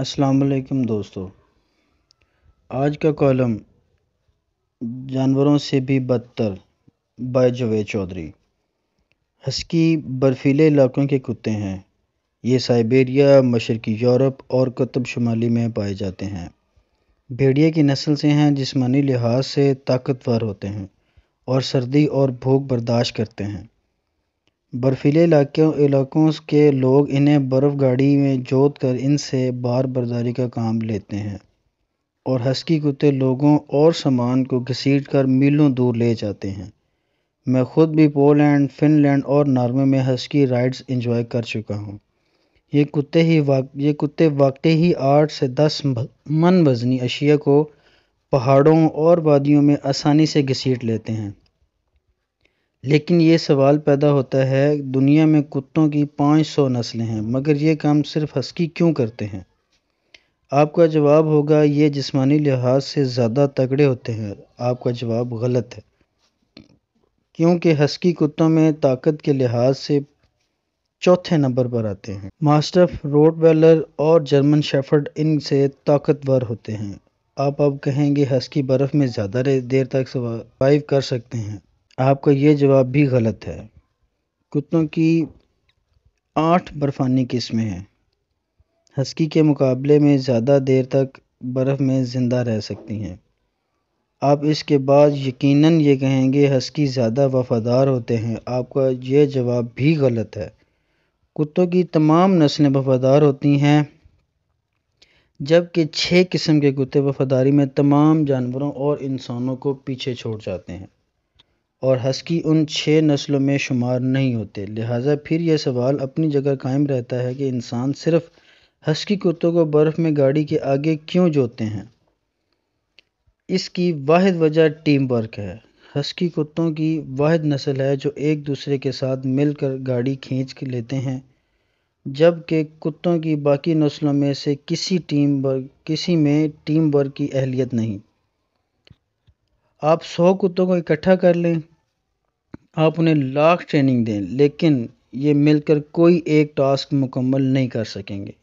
अस्सलाम वालेकुम दोस्तों आज का कॉलम जानवरों से भी बदतर बाय जवेद चौधरी हस्की बर्फीले इलाकों के कुत्ते हैं ये साइबेरिया मशरकी यूरोप और कतब शुमाली में पाए जाते हैं भेड़िए की नस्ल से हैं जिसमानी लिहाज से ताकतवर होते हैं और सर्दी और भूख बर्दाश्त करते हैं बर्फीले इलाकों इलाकों के लोग इन्हें बर्फ़ गाड़ी में जोत कर इनसे बार बर्दारी का काम लेते हैं और हस्की कुत्ते लोगों और सामान को घसीट कर मीलों दूर ले जाते हैं मैं ख़ुद भी पोलैंड फिनलैंड और नॉर्वे में हस्की राइड्स इंजॉय कर चुका हूँ ये कुत्ते ही ये कुत्ते वाकई ही आठ से दस मन वजनी अशिया को पहाड़ों और वादियों में आसानी से घसीट लेते हैं लेकिन ये सवाल पैदा होता है दुनिया में कुत्तों की 500 नस्लें हैं मगर ये काम सिर्फ हस्की क्यों करते हैं आपका जवाब होगा ये जिस्मानी लिहाज से ज़्यादा तगड़े होते हैं आपका जवाब गलत है क्योंकि हस्की कुत्तों में ताकत के लिहाज से चौथे नंबर पर आते हैं मास्टफ रोडवेलर और जर्मन शेफर्ड इनसे ताकतवर होते हैं आप अब कहेंगे हस्की बर्फ़ में ज़्यादा देर तक सर्वाइव कर सकते हैं आपका ये जवाब भी गलत है कुत्तों की आठ बर्फ़ानी किस्में हैं हस्की के मुकाबले में ज़्यादा देर तक बर्फ़ में ज़िंदा रह सकती हैं आप इसके बाद यकीनन ये कहेंगे हस्की ज़्यादा वफ़ादार होते हैं आपका ये जवाब भी गलत है कुत्तों की तमाम नस्लें वफ़ादार होती हैं जबकि छः किस्म के कुत्ते वफ़ादारी में तमाम जानवरों और इंसानों को पीछे छोड़ जाते हैं और हस्की उन छः नस्लों में शुमार नहीं होते लिहाजा फिर यह सवाल अपनी जगह कायम रहता है कि इंसान सिर्फ हस्की कुत्तों को बर्फ़ में गाड़ी के आगे क्यों जोते हैं इसकी वाद वजह टीम वर्क है हस्की कुत्तों की वाद नस्ल है जो एक दूसरे के साथ मिलकर गाड़ी खींच के लेते हैं जबकि कुत्तों की बाकी नस्लों में से किसी टीम वर्क किसी में टीम वर्क की अहलियत नहीं आप सौ कुत्तों को इकट्ठा कर लें आप उन्हें लाख ट्रेनिंग दें लेकिन ये मिलकर कोई एक टास्क मुकम्मल नहीं कर सकेंगे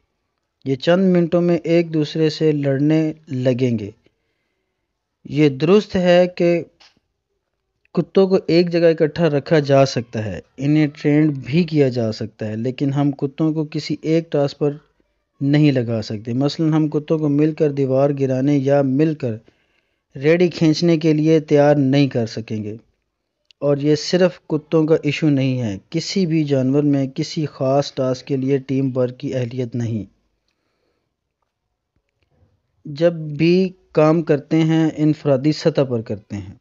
ये चंद मिनटों में एक दूसरे से लड़ने लगेंगे ये दुरुस्त है कि कुत्तों को एक जगह इकट्ठा रखा जा सकता है इन्हें ट्रेंड भी किया जा सकता है लेकिन हम कुत्तों को किसी एक टास्क पर नहीं लगा सकते मसलन हम कुत्तों को मिलकर दीवार गिराने या मिलकर रेडी खींचने के लिए तैयार नहीं कर सकेंगे और ये सिर्फ कुत्तों का इशू नहीं है किसी भी जानवर में किसी ख़ास टास्क के लिए टीम वर्क की अहलियत नहीं जब भी काम करते हैं इनफरादी सतह पर करते हैं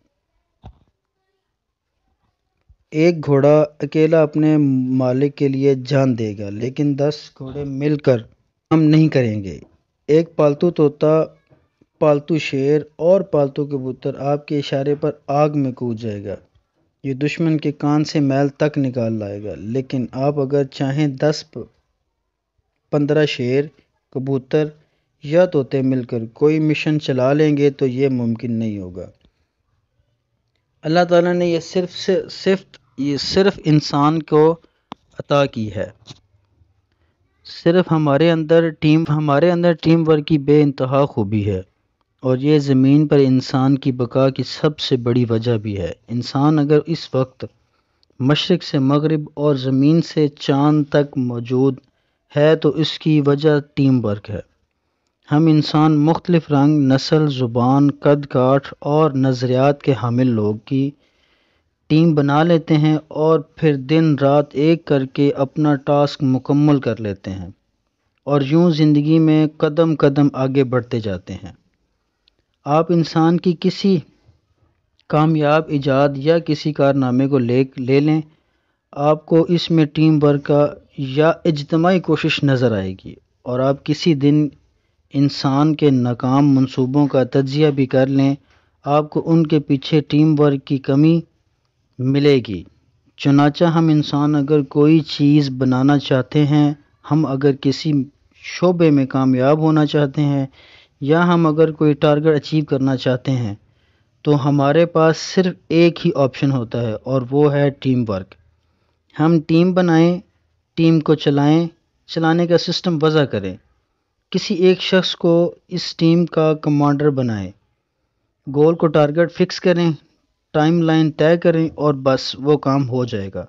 एक घोड़ा अकेला अपने मालिक के लिए जान देगा लेकिन दस घोड़े मिलकर काम नहीं करेंगे एक पालतू तोता पालतू शेर और पालतू कबूतर आपके इशारे पर आग में कूद जाएगा ये दुश्मन के कान से मैल तक निकाल लाएगा लेकिन आप अगर चाहें दस पंद्रह शेर कबूतर या तोते मिलकर कोई मिशन चला लेंगे तो ये मुमकिन नहीं होगा अल्लाह ताला ने यह सिर्फ सिर्फ ये सिर्फ इंसान को अता की है सिर्फ हमारे अंदर टीम हमारे अंदर टीम वर्क की बे खूबी है और ये ज़मीन पर इंसान की बका की सबसे बड़ी वजह भी है इंसान अगर इस वक्त मशरक़ से मगरब और ज़मीन से चाँद तक मौजूद है तो इसकी वजह टीम वर्क है हम इंसान मुख्तलफ रंग नस्ल ज़ुबान कद काठ और नज़रियात के हामिल लोग की टीम बना लेते हैं और फिर दिन रात एक करके अपना टास्क मुकम्मल कर लेते हैं और यूँ ज़िंदगी में कदम कदम आगे बढ़ते जाते हैं आप इंसान की किसी कामयाब ईजाद या किसी कारनामे को ले ले लें आपको इसमें टीम वर्क का या इजतमाही कोशिश नज़र आएगी और आप किसी दिन इंसान के नाकाम मंसूबों का तजिया भी कर लें आपको उनके पीछे टीम वर्क की कमी मिलेगी चुनाचा हम इंसान अगर कोई चीज़ बनाना चाहते हैं हम अगर किसी शोबे में कामयाब होना चाहते हैं या हम अगर कोई टारगेट अचीव करना चाहते हैं तो हमारे पास सिर्फ एक ही ऑप्शन होता है और वो है टीम वर्क हम टीम बनाएं टीम को चलाएं चलाने का सिस्टम वज़ा करें किसी एक शख्स को इस टीम का कमांडर बनाएं गोल को टारगेट फिक्स करें टाइम लाइन तय करें और बस वो काम हो जाएगा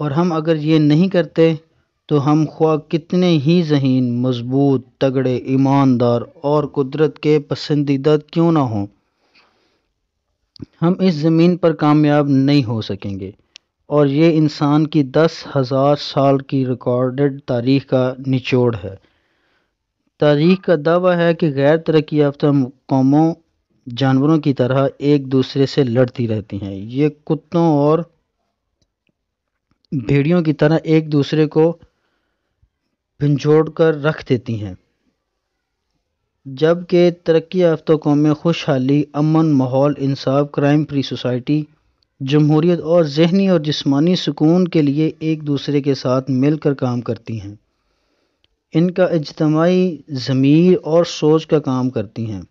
और हम अगर ये नहीं करते तो हम ख्वा कितने ही जहीन मज़बूत तगड़े ईमानदार और कुदरत के पसंदीदा क्यों ना हों हम इस ज़मीन पर कामयाब नहीं हो सकेंगे और ये इंसान की दस हज़ार साल की रिकॉर्डेड तारीख का निचोड़ है तारीख का दावा है कि गैर तरक्की याफ्ता कौमों जानवरों की तरह एक दूसरे से लड़ती रहती हैं ये कुत्तों और भेड़ियों की तरह एक दूसरे को झंझोड़ कर रख देती हैं जबकि तरक्की याफ्ता कौमें खुशहाली अमन माहौल इंसाफ क्राइम फ्री सोसाइटी जमहूरीत और जहनी और जिसमानी सुकून के लिए एक दूसरे के साथ मिलकर काम करती हैं इनका इजतमाही ज़मीर और सोच का काम करती हैं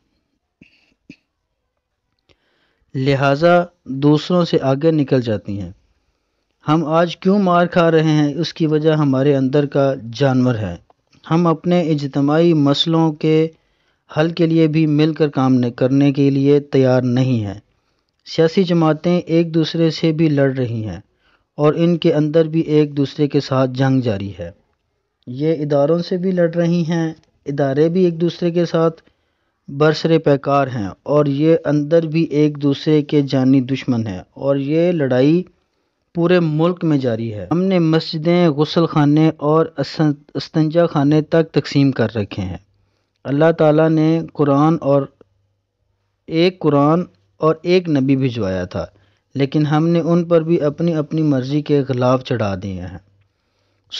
लिहाजा दूसरों से आगे निकल जाती हैं हम आज क्यों मार खा रहे हैं उसकी वजह हमारे अंदर का जानवर है हम अपने इजतमाही मसलों के हल के लिए भी मिलकर काम करने के लिए तैयार नहीं हैं सियासी जमातें एक दूसरे से भी लड़ रही हैं और इनके अंदर भी एक दूसरे के साथ जंग जारी है ये इदारों से भी लड़ रही हैं इदारे भी एक दूसरे के साथ बरसरे पैकार हैं और ये अंदर भी एक दूसरे के जानी दुश्मन हैं और ये लड़ाई पूरे मुल्क में जारी है हमने मस्जिदें गसल खाने और अस्तंजा खाने तक तकसीम कर रखे हैं अल्लाह ताला ने कुरान और एक कुरान और एक नबी भिजवाया था लेकिन हमने उन पर भी अपनी अपनी मर्ज़ी के खिलाफ चढ़ा दिए हैं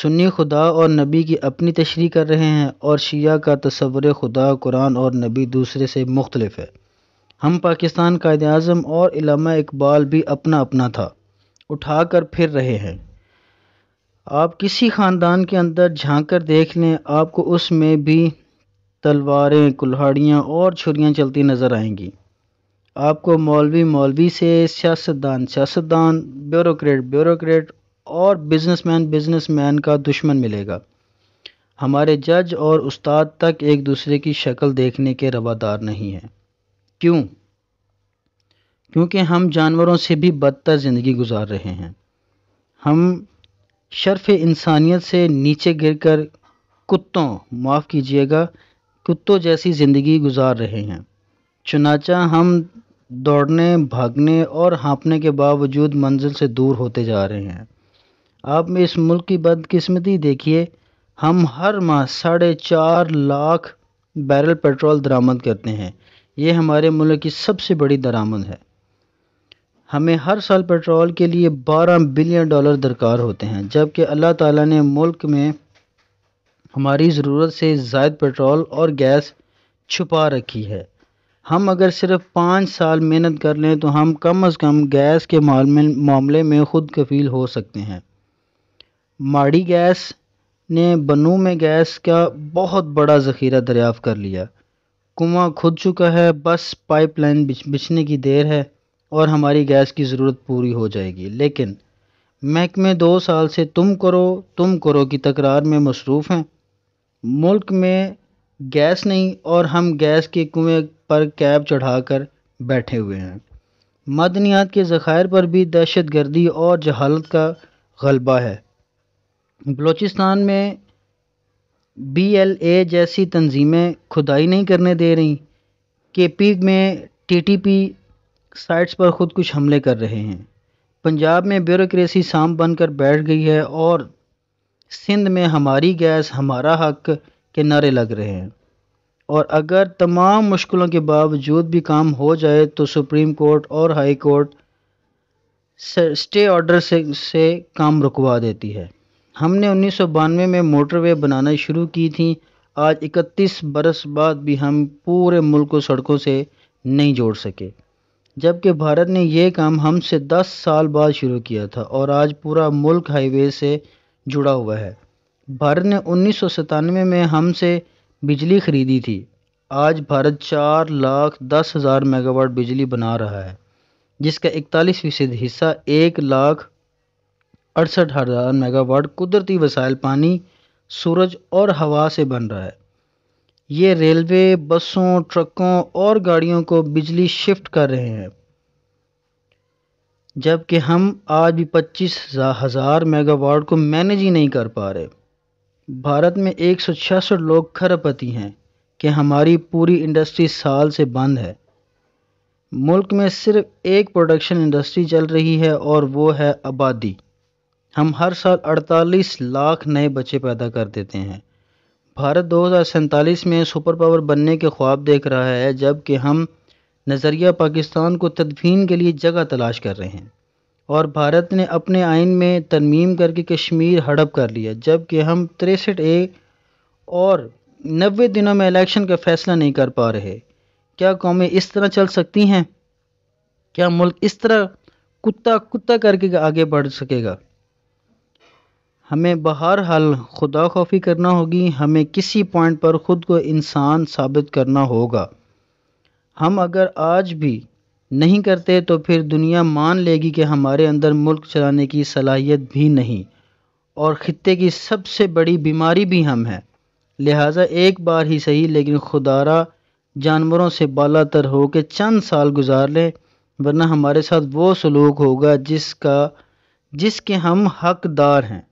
सुन्नी खुदा और नबी की अपनी तशरी कर रहे हैं और शिया का तस्वर खुदा कुरान और नबी दूसरे से मुख्तलफ है हम पाकिस्तान कायद अजम और इलामा इकबाल भी अपना अपना था उठा कर फिर रहे हैं आप किसी ख़ानदान के अंदर झांक कर देख लें आपको उसमें भी तलवारें कुल्हाड़ियाँ और छुरियाँ चलती नज़र आएंगी आपको मौलवी मौलवी से सियासतदान सियासतदान ब्यूरोक्रेट ब्यूरोक्रेट और बिजनेसमैन बिजनेसमैन का दुश्मन मिलेगा हमारे जज और उस्ताद तक एक दूसरे की शक्ल देखने के रवादार नहीं हैं क्यों क्योंकि हम जानवरों से भी बदतर ज़िंदगी गुजार रहे हैं हम शर्फ इंसानियत से नीचे गिरकर कुत्तों माफ़ कीजिएगा कुत्तों जैसी ज़िंदगी गुजार रहे हैं चुनाचा हम दौड़ने भागने और हाँपने के बावजूद मंजिल से दूर होते जा रहे हैं आप इस मुल्क की बदकिस्मती देखिए हम हर माह साढ़े चार लाख बैरल पेट्रोल दरामद करते हैं ये हमारे मुल्क की सबसे बड़ी दरामद है हमें हर साल पेट्रोल के लिए 12 बिलियन डॉलर दरकार होते हैं जबकि अल्लाह ताला ने मुल्क में हमारी ज़रूरत से ज़ायद पेट्रोल और गैस छुपा रखी है हम अगर सिर्फ पाँच साल मेहनत कर लें तो हम कम अज़ कम गैस के मामले में ख़ुद कफील हो सकते हैं माड़ी गैस ने बनू में गैस का बहुत बड़ा ज़ख़ीरा दरियाफ़ कर लिया कुआँ खुद चुका है बस पाइपलाइन बिछने की देर है और हमारी गैस की ज़रूरत पूरी हो जाएगी लेकिन महकमे दो साल से तुम करो तुम करो की तकरार में मसरूफ़ हैं मुल्क में गैस नहीं और हम गैस के कुएँ पर कैब चढ़ाकर बैठे हुए हैं मदनियात के ज़ख़ायर पर भी दहशत गर्दी और जहालत का गलबा है बलूचिस्तान में बी एल ए जैसी तंजीमें खुदाई नहीं करने दे रही के पी में टी टी पी साइट्स पर खुद कुछ हमले कर रहे हैं पंजाब में ब्यूरोसी शाम बनकर बैठ गई है और सिंध में हमारी गैस हमारा हक के नारे लग रहे हैं और अगर तमाम मुश्किलों के बावजूद भी काम हो जाए तो सुप्रीम कोर्ट और हाई कोर्ट स्टे ऑर्डर से, से काम रुकवा देती है हमने उन्नीस में मोटरवे बनाना शुरू की थी आज 31 बरस बाद भी हम पूरे मुल्क को सड़कों से नहीं जोड़ सके जबकि भारत ने यह काम हमसे 10 साल बाद शुरू किया था और आज पूरा मुल्क हाईवे से जुड़ा हुआ है भारत ने उन्नीस में हमसे बिजली खरीदी थी आज भारत चार लाख दस हज़ार मेगावाट बिजली बना रहा है जिसका इकतालीस फ़ीसद हिस्सा एक लाख अड़सठ हज़ार मेगावाट कुदरती वसाइल पानी सूरज और हवा से बन रहा है ये रेलवे बसों ट्रकों और गाड़ियों को बिजली शिफ्ट कर रहे हैं जबकि हम आज भी पच्चीस हज़ार मेगावाट को मैनेज ही नहीं कर पा रहे भारत में एक सौ छियासठ लोग खरपति हैं कि हमारी पूरी इंडस्ट्री साल से बंद है मुल्क में सिर्फ एक प्रोडक्शन इंडस्ट्री चल रही है और वो है आबादी हम हर साल 48 लाख नए बच्चे पैदा कर देते हैं भारत दो हज़ार में सुपर पावर बनने के ख्वाब देख रहा है जबकि हम नज़रिया पाकिस्तान को तदफीन के लिए जगह तलाश कर रहे हैं और भारत ने अपने आइन में तरमीम करके कश्मीर हड़प कर लिया जबकि हम तिरसठ ए और नबे दिनों में इलेक्शन का फ़ैसला नहीं कर पा रहे क्या कौमें इस तरह चल सकती हैं क्या मुल्क इस तरह कुत्ता कुत्ता करके आगे बढ़ सकेगा हमें बहर हल खुदा खौफी करना होगी हमें किसी पॉइंट पर ख़ुद को इंसान साबित करना होगा हम अगर आज भी नहीं करते तो फिर दुनिया मान लेगी कि हमारे अंदर मुल्क चलाने की सलाहियत भी नहीं और ख़त्े की सबसे बड़ी बीमारी भी हम हैं लिहाजा एक बार ही सही लेकिन खुदारा जानवरों से तर हो के चंद साल गुजार लें वरना हमारे साथ वो सलूक होगा जिसका जिसके हम हकदार हैं